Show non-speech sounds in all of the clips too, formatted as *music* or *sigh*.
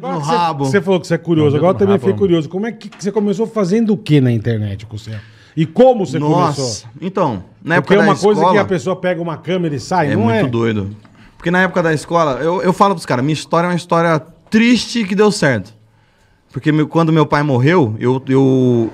no rabo. Você falou que você é curioso, agora eu também fiquei curioso. Como é que você começou fazendo o que na internet, Cusé? E como você Nossa. começou? Então, na época Porque é uma coisa escola, que a pessoa pega uma câmera e sai, é não é? muito doido. Porque na época da escola, eu, eu falo pros caras, minha história é uma história triste que deu certo. Porque meu- quando meu pai morreu, eu, eu.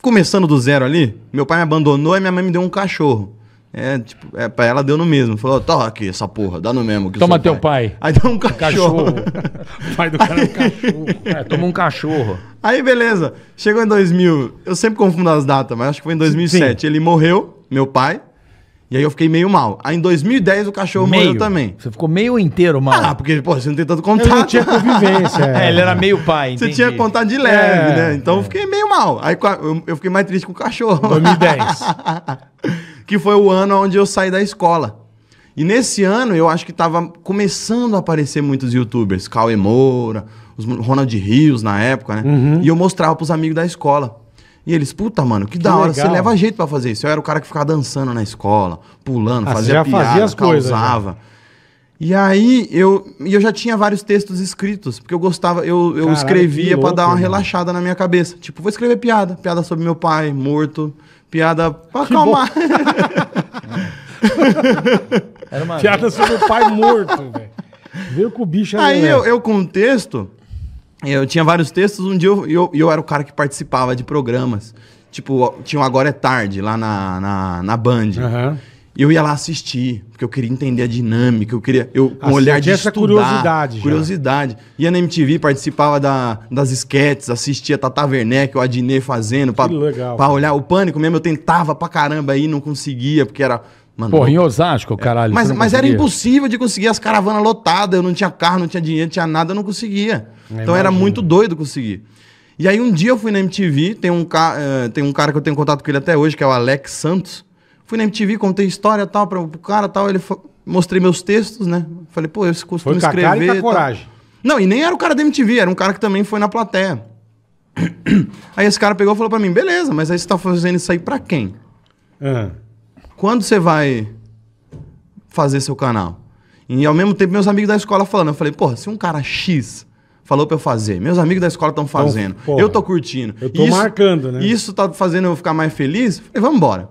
Começando do zero ali, meu pai me abandonou e minha mãe me deu um cachorro. É, tipo, é, pra ela deu no mesmo. Falou, toma aqui essa porra, dá no mesmo. Toma teu pai. pai. Aí deu um cachorro. cachorro. *laughs* pai do cara é um cachorro. É, toma um cachorro. Aí, beleza. Chegou em 2000, eu sempre confundo as datas, mas acho que foi em 2007. Sim. Ele morreu, meu pai. E aí eu fiquei meio mal. Aí em 2010 o cachorro meio. morreu também. Você ficou meio inteiro mal. Ah, porque, pô, você não tem tanto contato. Ele não tinha convivência. *laughs* É. é, ele era meio pai, entendi. Você tinha contato de leve, é, né? Então é. eu fiquei meio mal. Aí eu fiquei mais triste com o cachorro. 2010. *laughs* que foi o ano onde eu saí da escola. E nesse ano eu acho que estava começando a aparecer muitos youtubers, Cauê Moura, os Ronald Rios na época, né? Uhum. E eu mostrava pros amigos da escola. E eles, puta, mano, que, que da hora, legal. você leva jeito para fazer isso. Eu era o cara que ficava dançando na escola, pulando, ah, fazia já piada, fazia as causava. Coisas, e aí eu, eu já tinha vários textos escritos, porque eu gostava, eu, eu Caralho, escrevia para dar uma mano. relaxada na minha cabeça. Tipo, vou escrever piada, piada sobre meu pai morto, piada para acalmar. *laughs* Era uma piada sobre o pai morto, velho. Veio com o bicho Aí eu, eu com o texto, eu tinha vários textos, um dia eu, eu, eu era o cara que participava de programas. Tipo, tinha um Agora é Tarde lá na, na, na Band. Uhum eu ia lá assistir, porque eu queria entender a dinâmica, eu queria. Eu, com um olhar de essa estudar, curiosidade. Curiosidade. Já. Ia na MTV, participava da, das esquetes, assistia Tata Werneck, o Adnet fazendo, pra, legal, pra olhar o pânico mesmo. Eu tentava pra caramba aí, não conseguia, porque era. Mano, Porra, em Osasco, caralho. Mas, mas era impossível de conseguir as caravanas lotadas. Eu não tinha carro, não tinha dinheiro, não tinha nada, eu não conseguia. Eu então imagino. era muito doido conseguir. E aí um dia eu fui na MTV, tem um, ca... Eh, tem um cara que eu tenho contato com ele até hoje, que é o Alex Santos. Fui na MTV, contei história tal para o cara tal. Ele mostrei meus textos, né? Falei, pô, esse curso foi escrever. Foi e com a coragem. Não, e nem era o cara da MTV, era um cara que também foi na plateia. *clears throat* Aí esse cara pegou e falou para mim: beleza, mas aí você tá fazendo isso aí para quem? Uhum. Quando você vai fazer seu canal? E ao mesmo tempo, meus amigos da escola falando. Eu falei, porra, se um cara X falou para eu fazer, meus amigos da escola estão fazendo, então, porra, eu tô curtindo. Eu tô isso, marcando, né? Isso tá fazendo eu ficar mais feliz? falei, vamos embora.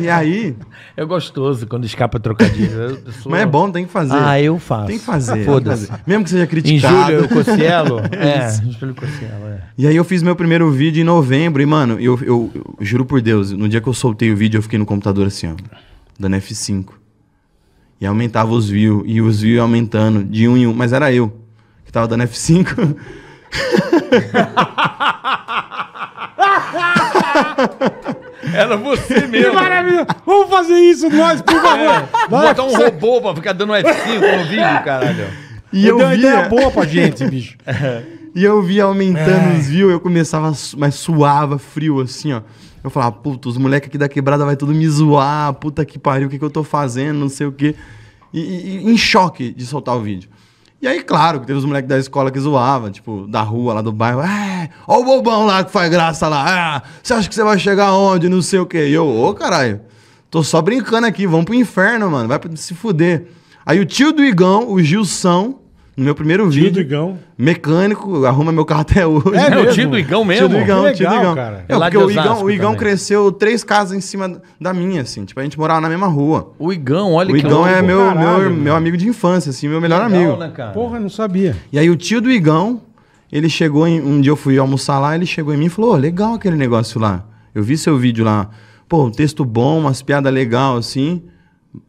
E aí. É gostoso quando escapa trocadilho. Sou... Mas é bom, tem que fazer. Ah, eu faço. Tem que fazer. Foda-se. Mesmo que seja criticado. Em julho, Cocielo. *laughs* É. é, em julho, Cocielo, é. E aí eu fiz meu primeiro vídeo em novembro. E, mano, eu, eu, eu, juro por Deus, no dia que eu soltei o vídeo, eu fiquei no computador assim, ó. Dando F5. E aumentava os views. E os views aumentando de um em um. Mas era eu que tava dando F5. *laughs* Era você mesmo. Que maravilha. Vamos fazer isso nós, por favor. É, botar um você... robô pra ficar dando F5 no vídeo, caralho. E eu, eu vi uma boa pra gente, bicho. E eu via aumentando é. os views, eu começava, mas suava, frio, assim, ó. Eu falava, puta, os moleques aqui da quebrada vai tudo me zoar, puta que pariu, o que, que eu tô fazendo, não sei o quê. E, e, em choque de soltar o vídeo. E aí, claro, que teve os moleques da escola que zoavam, tipo, da rua, lá do bairro. É, ó o bobão lá que faz graça lá. É, você ah, acha que você vai chegar onde? Não sei o quê. E eu, ô, oh, caralho, tô só brincando aqui. Vamos pro inferno, mano. Vai se fuder. Aí o tio do Igão, o Gilson, no meu primeiro vídeo. Tio Igão. Mecânico, arruma meu carro até hoje. É, é o tio do Igão mesmo? Tio do Igão, legal, tio do Igão. Cara. É, Lá porque o Igão, o Igão cresceu três casas em cima da minha, assim. Tipo, a gente morava na mesma rua. O Igão, olha o Igão que é meu, Caralho, meu, meu amigo de infância, assim, meu melhor legal, amigo. Né, cara? Porra, não sabia. E aí o tio do Igão, ele chegou em, um dia eu fui almoçar lá, ele chegou em mim e falou: oh, "Legal aquele negócio lá. Eu vi seu vídeo lá. Pô, um texto bom, umas piadas legal assim.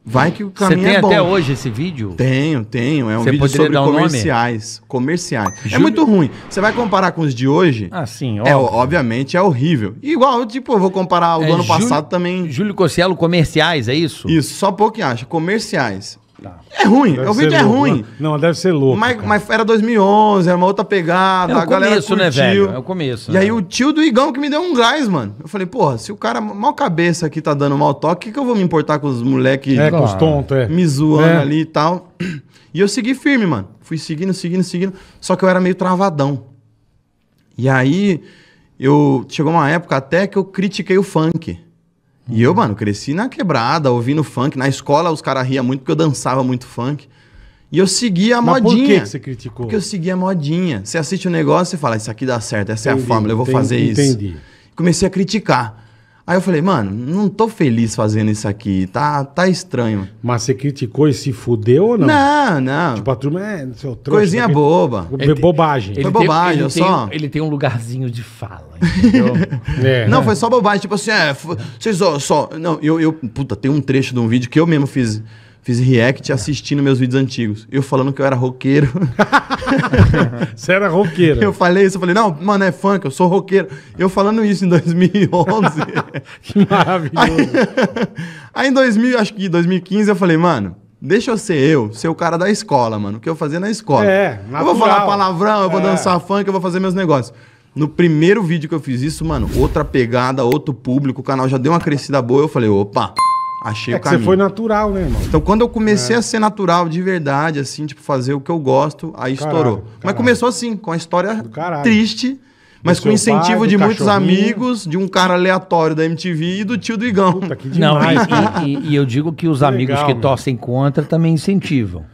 Vai que o caminho Você tem é até hoje esse vídeo? Tenho, tenho. É um vídeo sobre comerciais. comerciais. É Júlio... É muito ruim. Você vai comparar com os de hoje? Ah, sim. É, óbvio. É, obviamente é horrível. Igual, tipo, eu vou comparar o é, do ano Júlio... passado também. Júlio Cossielo, comerciais, é isso? Isso, só pouco que acha. Comerciais. Tá. É ruim, deve o vídeo é ruim. Não, deve ser louco. Mas, mas, era 2011, era uma outra pegada, é a galera começo, né, curtiu. Né, velho? É o começo, E né? aí o tio do Igão que me deu um gás, mano. Eu falei, porra, se o cara mal cabeça aqui tá dando mal toque, que, que eu vou me importar com os moleques é, com os tontos, é. me zoando é. ali e tal? *clears throat* E eu segui firme, mano. Fui seguindo, seguindo, seguindo. Só que eu era meio travadão. E aí, eu chegou uma época até que eu critiquei o funk. Uhum. E eu, mano, cresci na quebrada, ouvindo funk. Na escola os caras riam muito porque eu dançava muito funk. E eu seguia a Mas modinha. Por que, você criticou? Porque eu seguia a modinha. Você assiste o um negócio e fala, isso aqui dá certo, essa entendi, é a fórmula, eu vou entendi, fazer isso. Entendi. Comecei a criticar. Aí eu falei, mano, não tô feliz fazendo isso aqui, tá, tá estranho. Mas você criticou e se fudeu ou não? Não, não. Tipo, a turma é seu trouxa, Coisinha né? boba. Ele, é bobagem. Ele foi bobagem, tem, ele só. Tem, ele tem um lugarzinho de fala, entendeu? *laughs* é. Não, foi só bobagem. Tipo assim, é, vocês só não, eu, eu. Puta, tem um trecho de um vídeo que eu mesmo fiz. Fiz react assistindo meus vídeos antigos. Eu falando que eu era roqueiro. *laughs* Você era roqueiro. Eu falei isso, eu falei, não, mano, é funk, eu sou roqueiro. Eu falando isso em 2011. *laughs* que maravilhoso. Aí, *laughs* aí, em 2000, acho que 2015, eu falei, mano, deixa eu ser eu, ser o cara da escola, mano. O que eu fazia na escola. É, natural. Eu vou falar palavrão, eu vou é. dançar funk, eu vou fazer meus negócios. No primeiro vídeo que eu fiz isso, mano, outra pegada, outro público, o canal já deu uma crescida boa. Eu falei, opa, achei é o caminho. você foi natural, né, irmão? Então, quando eu comecei é. a ser natural de verdade, assim, tipo, fazer o que eu gosto, aí caralho, estourou. Caralho. Mas começou assim, com a história triste, mas do com incentivo pai, de muitos amigos, de um cara aleatório da MTV e do tio do Igão. Puta, que demais, Não, e, e, e, eu digo que os que amigos legal, que torcem contra também incentivam.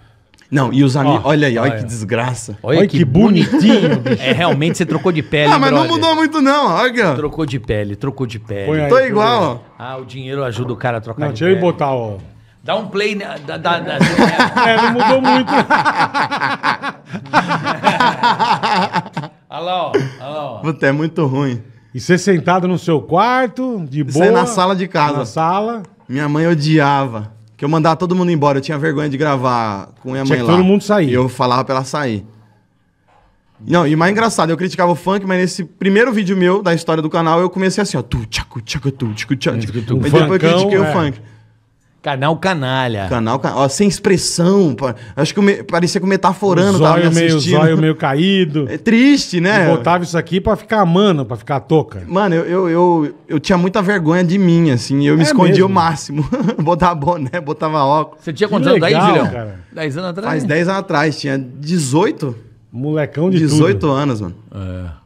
Não, e os amigos. olha aí, olha, olha que desgraça. Olha, olha que, que, bonitinho. bicho. É, realmente você trocou de pele. Ah, mas brother. não mudou muito, não. Olha. Trocou de pele, trocou de pele. Aí, Tô igual, ó. Ah, o dinheiro ajuda o cara a trocar não, de deixa pele. Deixa ele botar, ó. Dá um play. Na, da, da, da... *laughs* é, não mudou muito. olha lá, ó. Puta, é muito ruim. E ser sentado no seu quarto, de Isso boa. Isso é na sala de casa. Na sala. Minha mãe odiava que eu mandava todo mundo embora. Eu tinha vergonha de gravar com minha tinha mãe lá. todo mundo sair. E eu falava pra ela sair. Não, e mais engraçado, eu criticava o funk, mas nesse primeiro vídeo meu da história do canal, eu comecei assim, ó. Tu, tchacu, tchacu, tu, tchacu, tchacu. Mas depois eu critiquei o é. funk. Canal canalha. Canal canalha. Sem expressão. Acho que me... parecia que o metaforando o tava me assistindo. Meio, zóio meio caído. *laughs* É triste, né? Eu botava isso aqui pra ficar mano, pra ficar toca. Mano, eu, eu, eu, eu tinha muita vergonha de mim, assim. Eu é me escondia o máximo. *laughs* botava boné, botava óculos. Você tinha quantos anos daí, Julião? Dez anos atrás? Faz dez anos atrás. Tinha 18. Molecão de 18 tudo. anos, mano. É.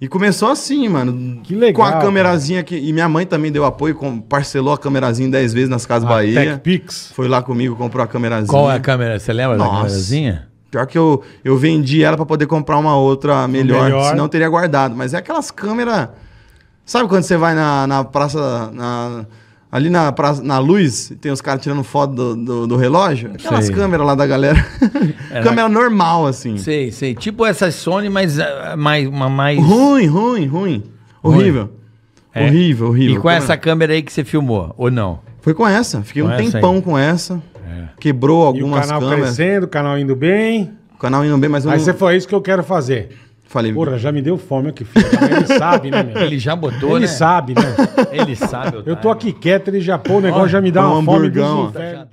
E começou assim, mano. Que legal. Com a câmerazinha que. E minha mãe também deu apoio, com... parcelou a câmerazinha 10 vezes nas Casas ah, Bahia. TechPix. Foi lá comigo, comprou a câmerazinha. Qual é a câmera? Você lembra Nossa. da câmerazinha? Pior que eu, eu vendi ela para poder comprar uma outra melhor, melhor, senão eu teria guardado. Mas é aquelas câmeras. Sabe quando você vai na, na praça. Na, Ali na, na luz, tem os caras tirando foto do, do, do relógio. Aquelas sei. câmeras lá da galera. Era... *laughs* É, câmera normal, assim. Sei, sei. Tipo essa Sony, mas ah, mais, mais... Ruim, ruim, ruim. Horrível. É. Horrível, horrível. E com essa câmera aí que você filmou, ou não? Foi com essa. Fiquei com um tempão com essa. É. Quebrou algumas câmeras. o canal câmeras. crescendo, o canal indo bem. O canal indo bem, mas eu Aí não... você foi é isso que eu quero fazer. Falei, Porra, já me deu fome aqui, filho. Ele *laughs* sabe, né, meu? Ele já botou, ele né? sabe, né? Ele sabe. Otário. Eu tô aqui quieto, ele já pô, o negócio já me dá é um uma fome. Dos